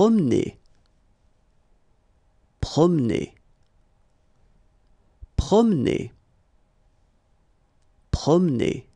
promener, promener, promener, promener.